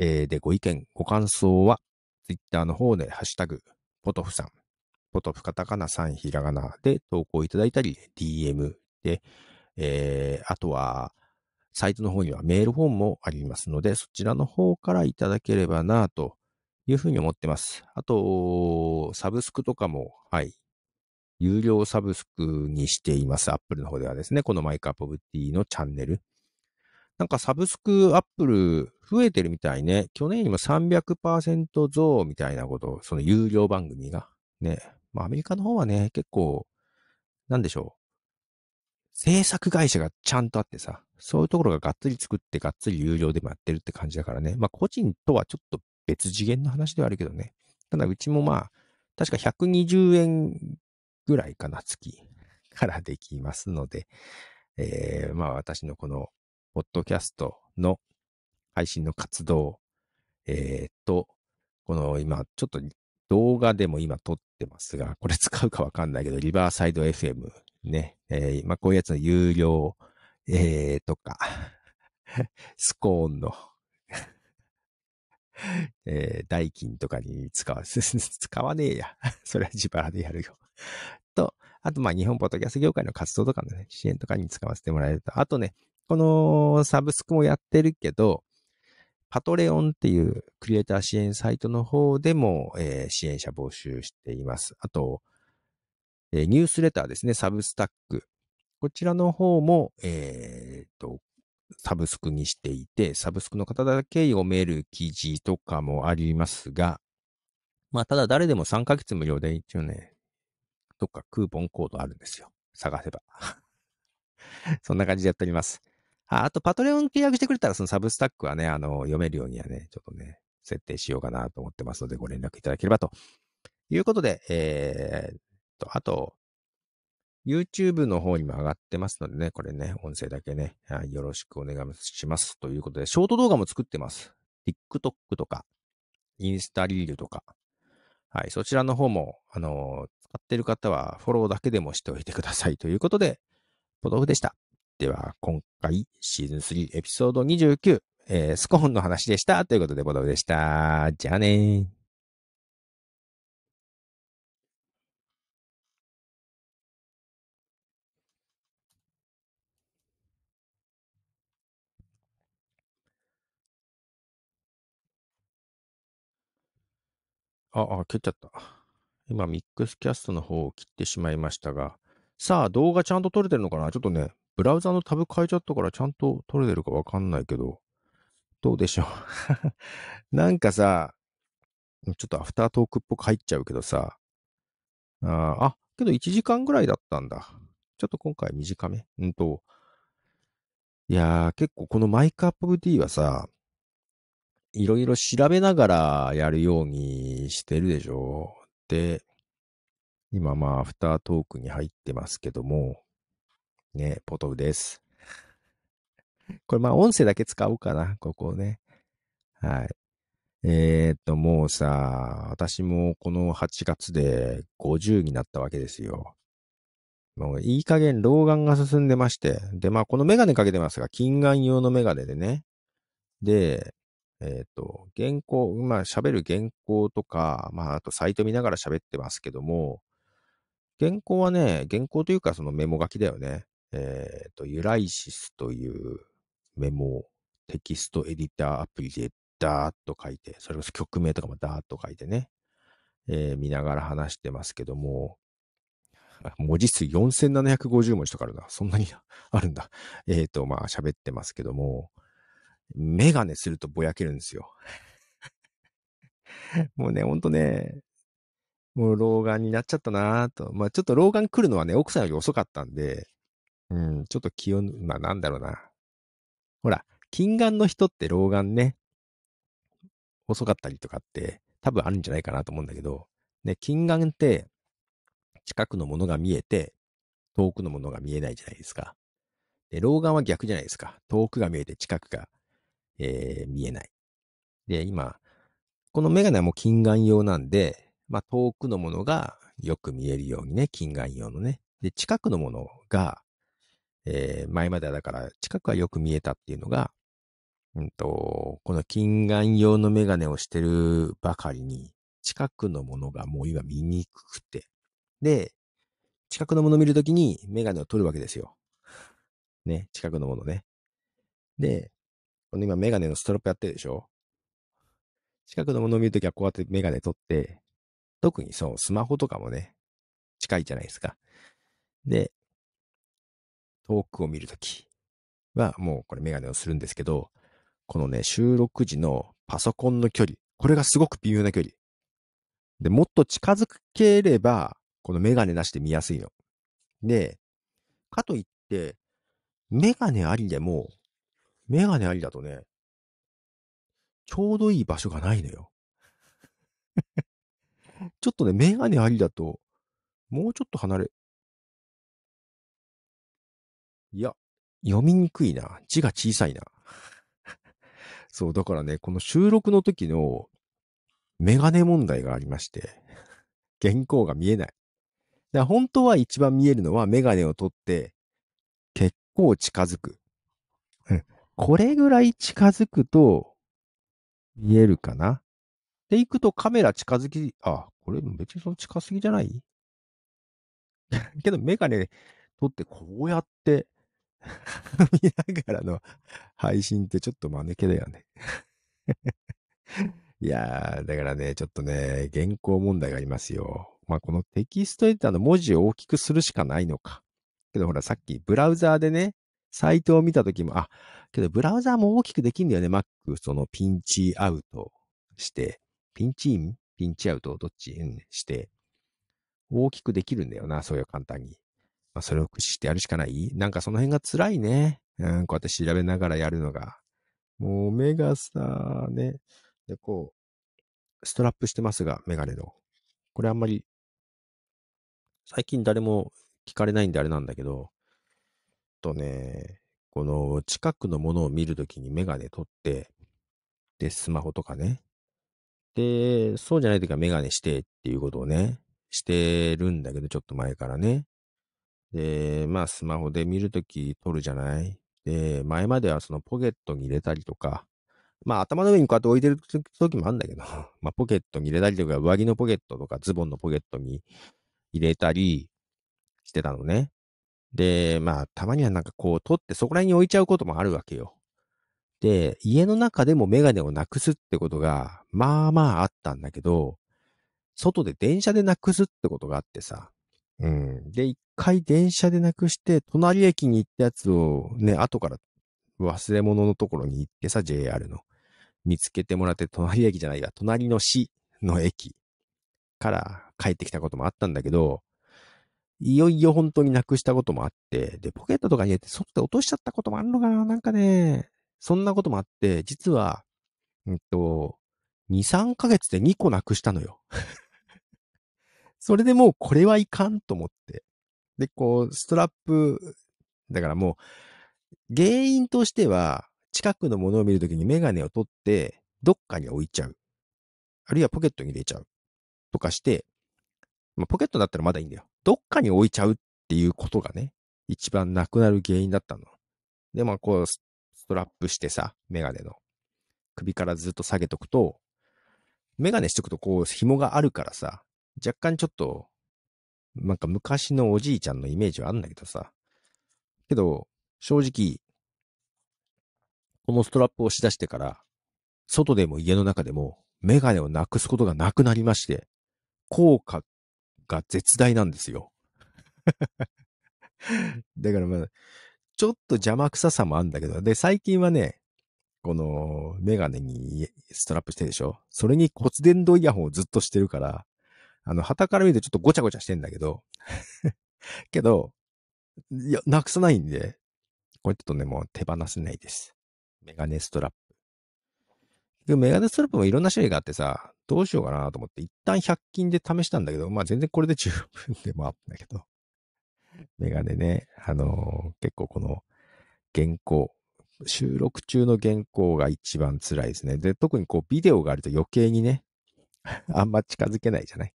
えー、で、ご意見、ご感想は、ツイッターの方で、ハッシュタグ、ポトフさん、ポトフカタカナさんひらがなで投稿いただいたり、DM で、えー、あとは、サイトの方にはメールフォームもありますので、そちらの方からいただければなというふうに思ってます。あと、サブスクとかも、はい、有料サブスクにしています。アップルの方ではですね、このマイクアップオブティのチャンネル。なんかサブスクアップル増えてるみたいね。去年よりも300%増みたいなこと、その有料番組が。ね。まあ、アメリカの方はね、結構、なんでしょう。制作会社がちゃんとあってさ、そういうところががっつり作って、がっつり有料でもやってるって感じだからね。まあ、個人とはちょっと別次元の話ではあるけどね。ただ、うちもまあ、確か120円ぐらいかな、月からできますので、えー、まあ、私のこの、ポッドキャストの配信の活動、えー、っと、この今、ちょっと動画でも今撮ってますが、これ使うかわかんないけど、リバーサイド FM ね、えー、まあこういうやつの有料、えー、とか、スコーンの えー、代金とかに使わ、使わねえや。それは自腹でやるよ。と、あと、まあ、日本ポッドキャスト業界の活動とかのね、支援とかに使わせてもらえると。あとね、このサブスクもやってるけど、パトレオンっていうクリエイター支援サイトの方でも、えー、支援者募集しています。あと、えー、ニュースレターですね、サブスタック。こちらの方も、えー、と、サブスクにしていて、サブスクの方だけ読める記事とかもありますが、まあ、ただ誰でも3ヶ月無料で一応ね、どっかクーポンコードあるんですよ。探せば。そんな感じでやっております。ああと、パトレオン契約してくれたら、そのサブスタックはね、あの、読めるようにはね、ちょっとね、設定しようかなと思ってますので、ご連絡いただければと。いうことで、えー、と、あと、YouTube の方にも上がってますのでね、これね、音声だけね、よろしくお願いします。ということで、ショート動画も作ってます。TikTok とか、インスタリールとか。はい、そちらの方も、あのー、使ってる方はフォローだけでもしておいてくださいということで、ポトフでした。では、今回、シーズン3エピソード29、えー、スコーンの話でした。ということで、ボドブでした。じゃあねあ、あ、切っちゃった。今、ミックスキャストの方を切ってしまいましたが、さあ、動画ちゃんと撮れてるのかなちょっとね、ブラウザのタブ変えちゃったからちゃんと取れてるかわかんないけど、どうでしょう なんかさ、ちょっとアフタートークっぽく入っちゃうけどさ、ああ、けど1時間ぐらいだったんだ。ちょっと今回短め。うんと、いやー、結構このマイクアップ D はさ、いろいろ調べながらやるようにしてるでしょ。で、今まあアフタートークに入ってますけども、ね、ポトフです。これまあ音声だけ使おうかな、ここをね。はい。えー、っと、もうさ、私もこの8月で50になったわけですよ。もういい加減老眼が進んでまして。で、まあこのメガネかけてますが、近眼用のメガネでね。で、えっ、と、原稿、まあ喋る原稿とか、まああとサイト見ながら喋ってますけども、原稿はね、原稿というかそのメモ書きだよね。えっ、ー、と、ユライシスというメモをテキストエディターアプリでダーッと書いて、それこそ曲名とかもダーッと書いてね、えー、見ながら話してますけども、文字数4750文字とかあるな。そんなにあるんだ。えっ、ー、と、まあ喋ってますけども、メガネするとぼやけるんですよ。もうね、ほんとね、もう老眼になっちゃったなぁと。まあちょっと老眼来るのはね、奥さんより遅かったんで、うん、ちょっと気を、まあなんだろうな。ほら、近眼の人って老眼ね、遅かったりとかって多分あるんじゃないかなと思うんだけど、ね、近眼って近くのものが見えて、遠くのものが見えないじゃないですか。で、老眼は逆じゃないですか。遠くが見えて近くが、えー、見えない。で、今、このメガネはもう近眼用なんで、まあ、遠くのものがよく見えるようにね、近眼用のね。で、近くのものがえー、前まではだから近くはよく見えたっていうのが、うんと、この近眼用のメガネをしてるばかりに、近くのものがもう今見にくくて。で、近くのもの見るときにメガネを取るわけですよ。ね、近くのものね。で、この今メガネのストロップやってるでしょ近くのものを見るときはこうやってメガネ取って、特にそう、スマホとかもね、近いじゃないですか。で、遠くを見るときはもうこれメガネをするんですけど、このね、収録時のパソコンの距離、これがすごく微妙な距離。で、もっと近づければ、このメガネなしで見やすいの。で、かといって、メガネありでも、メガネありだとね、ちょうどいい場所がないのよ。ちょっとね、メガネありだと、もうちょっと離れ、いや、読みにくいな。字が小さいな。そう、だからね、この収録の時のメガネ問題がありまして、原稿が見えない。だ本当は一番見えるのはメガネを取って、結構近づく。うん。これぐらい近づくと、見えるかな。で、行くとカメラ近づき、あ、これ別にその近すぎじゃない けどメガネ取ってこうやって 見ながらの配信ってちょっと間抜けだよね いやー、だからね、ちょっとね、原稿問題がありますよ。まあ、このテキストエディターの文字を大きくするしかないのか。けどほら、さっきブラウザーでね、サイトを見たときも、あ、けどブラウザーも大きくできんだよね、Mac。そのピンチアウトして、ピンチインピンチアウトをどっち、うん、して、大きくできるんだよな、そういう簡単に。まあ、それを駆使してやるしかないなんかその辺が辛いね。うん、こうやって調べながらやるのが。もう目がさ、ね。で、こう、ストラップしてますが、メガネの。これあんまり、最近誰も聞かれないんであれなんだけど、とね、この近くのものを見るときにメガネ取って、で、スマホとかね。で、そうじゃないときはメガネしてっていうことをね、してるんだけど、ちょっと前からね。で、まあスマホで見るとき撮るじゃないで、前まではそのポケットに入れたりとか、まあ頭の上にこうやって置いてる時もあるんだけど、まあポケットに入れたりとか、上着のポケットとかズボンのポケットに入れたりしてたのね。で、まあたまにはなんかこう取ってそこら辺に置いちゃうこともあるわけよ。で、家の中でもメガネをなくすってことが、まあまああったんだけど、外で電車でなくすってことがあってさ、うん。で、一回電車でなくして、隣駅に行ったやつをね、後から忘れ物のところに行ってさ、JR の。見つけてもらって、隣駅じゃないや、隣の市の駅から帰ってきたこともあったんだけど、いよいよ本当になくしたこともあって、で、ポケットとかに入れて、外で落としちゃったこともあるのかななんかね、そんなこともあって、実は、うんと、2、3ヶ月で2個なくしたのよ。それでもうこれはいかんと思って。で、こう、ストラップ、だからもう、原因としては、近くのものを見るときにメガネを取って、どっかに置いちゃう。あるいはポケットに入れちゃう。とかして、まあ、ポケットだったらまだいいんだよ。どっかに置いちゃうっていうことがね、一番なくなる原因だったの。で、まあ、こう、ストラップしてさ、メガネの。首からずっと下げとくと、メガネしとくとこう、紐があるからさ、若干ちょっと、なんか昔のおじいちゃんのイメージはあんだけどさ。けど、正直、このストラップをしだしてから、外でも家の中でも、メガネをなくすことがなくなりまして、効果が絶大なんですよ。だからまあ、ちょっと邪魔くささもあんだけど、で、最近はね、このメガネにストラップしてるでしょそれに骨伝導イヤホンをずっとしてるから、あの、旗から見るとちょっとごちゃごちゃしてんだけど けど、いや、なくさないんで、これちょっとね、もう手放せないです。メガネストラップ。メガネストラップもいろんな種類があってさ、どうしようかなと思って、一旦100均で試したんだけど、まあ全然これで十分でもあったんだけど、メガネね、あのー、結構この原稿、収録中の原稿が一番辛いですね。で、特にこうビデオがあると余計にね、あんま近づけないじゃない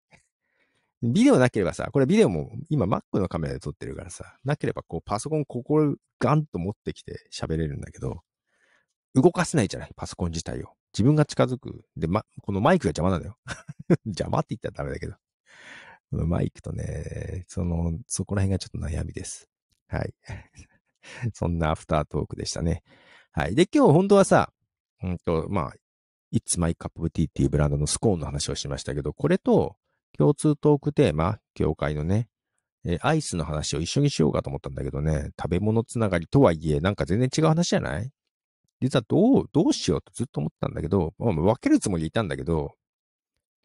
ビデオなければさ、これビデオも今 Mac のカメラで撮ってるからさ、なければこうパソコンここガンと持ってきて喋れるんだけど、動かせないじゃない、パソコン自体を。自分が近づく。で、ま、このマイクが邪魔なのよ。邪魔って言ったらダメだけど。このマイクとね、その、そこら辺がちょっと悩みです。はい。そんなアフタートークでしたね。はい。で、今日本当はさ、うんと、まあ、It's My Cup of Tea っていうブランドのスコーンの話をしましたけど、これと、共通トークテーマ、業界のね、えー、アイスの話を一緒にしようかと思ったんだけどね、食べ物つながりとはいえ、なんか全然違う話じゃない実はどう、どうしようとずっと思ったんだけど、まあ、分けるつもりでいたんだけど、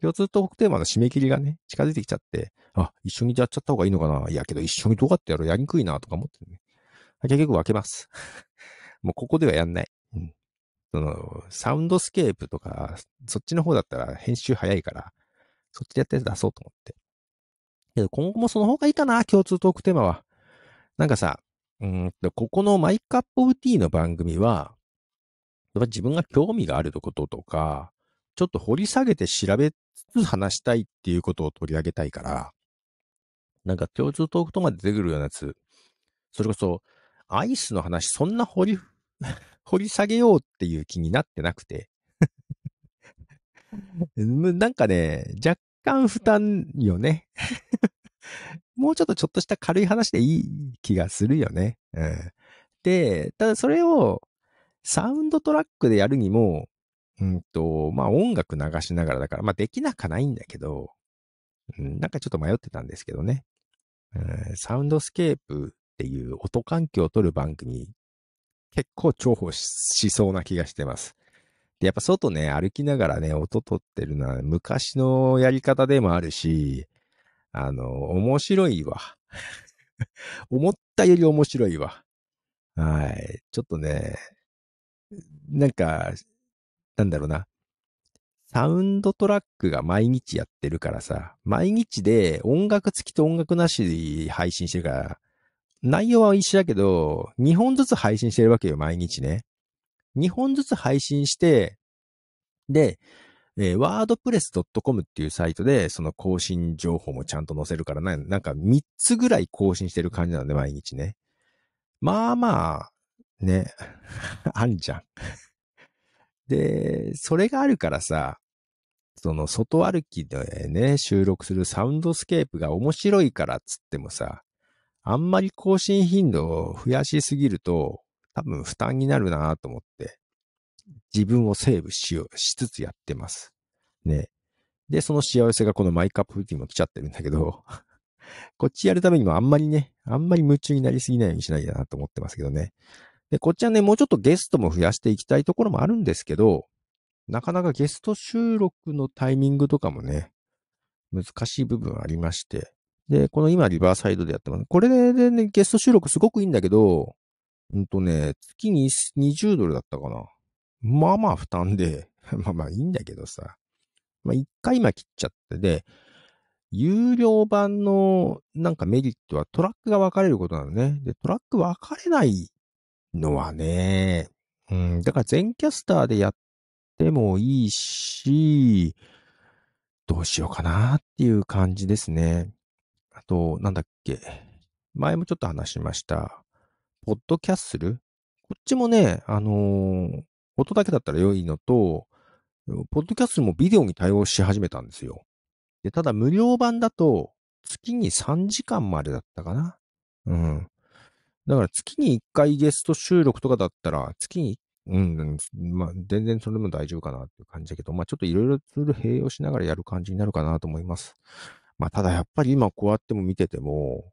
共通トークテーマの締め切りがね、近づいてきちゃって、あ、一緒にやっちゃった方がいいのかないやけど一緒にどうやってやろうやりにくいなとか思ってね。結局分けます。もうここではやんない。うん。その、サウンドスケープとか、そっちの方だったら編集早いから、そっちでやって出そうと思って。けど今後もその方がいいかな、共通トークテーマは。なんかさ、うんと、ここのマイクアップオブティーの番組は、やっぱ自分が興味があることとか、ちょっと掘り下げて調べつつ話したいっていうことを取り上げたいから、なんか共通トークとまで出てくるようなやつ、それこそ、アイスの話、そんな掘り、掘り下げようっていう気になってなくて、なんかね、若干負担よね。もうちょっとちょっとした軽い話でいい気がするよね。うん、で、ただそれをサウンドトラックでやるにも、うんと、まあ音楽流しながらだから、まあできなかないんだけど、うん、なんかちょっと迷ってたんですけどね。サウンドスケープっていう音環境を取る番組、結構重宝しそうな気がしてます。で、やっぱ外ね、歩きながらね、音取ってるのは昔のやり方でもあるし、あの、面白いわ。思ったより面白いわ。はい。ちょっとね、なんか、なんだろうな。サウンドトラックが毎日やってるからさ、毎日で音楽付きと音楽なし配信してるから、内容は一緒だけど、2本ずつ配信してるわけよ、毎日ね。2本ずつ配信して、で、えー、wordpress.com っていうサイトで、その更新情報もちゃんと載せるからな、なんか3つぐらい更新してる感じなんで、毎日ね。まあまあ、ね、あんじゃん。で、それがあるからさ、その外歩きでね、収録するサウンドスケープが面白いからっつってもさ、あんまり更新頻度を増やしすぎると、多分負担になるなと思って、自分をセーブしよう、しつつやってます。ね。で、その幸せがこのマイカップルーティンも来ちゃってるんだけど、こっちやるためにもあんまりね、あんまり夢中になりすぎないようにしないだなと思ってますけどね。で、こっちはね、もうちょっとゲストも増やしていきたいところもあるんですけど、なかなかゲスト収録のタイミングとかもね、難しい部分ありまして。で、この今リバーサイドでやってます。これでね、ゲスト収録すごくいいんだけど、んとね、月に20ドルだったかな。まあまあ負担で、まあまあいいんだけどさ。まあ一回今切っちゃってで、有料版のなんかメリットはトラックが分かれることなのね。で、トラック分かれないのはね、うん、だから全キャスターでやってもいいし、どうしようかなっていう感じですね。あと、なんだっけ。前もちょっと話しました。ポッドキャッスルこっちもね、あのー、音だけだったら良いのと、ポッドキャストもビデオに対応し始めたんですよ。で、ただ無料版だと、月に3時間までだったかな。うん。だから月に1回ゲスト収録とかだったら、月に、うん、まあ、全然それも大丈夫かなっていう感じだけど、まあ、ちょっといろいろツール併用しながらやる感じになるかなと思います。まあ、ただやっぱり今こうやっても見てても、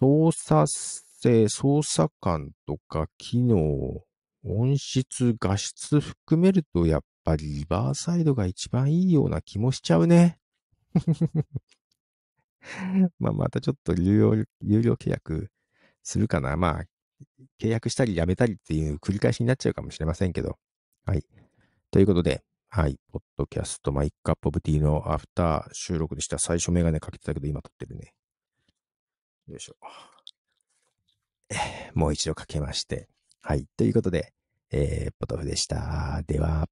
操作声操作感とか機能、音質、画質含めるとやっぱりリバーサイドが一番いいような気もしちゃうね。まあまたちょっと有料、有料契約するかな。まあ、契約したりやめたりっていう繰り返しになっちゃうかもしれませんけど。はい。ということで、はい。ポッドキャスト、マイクアップオブティのアフター収録でした。最初メガネかけてたけど、今撮ってるね。よいしょ。もう一度かけまして。はい。ということで、えー、ポトフでした。では。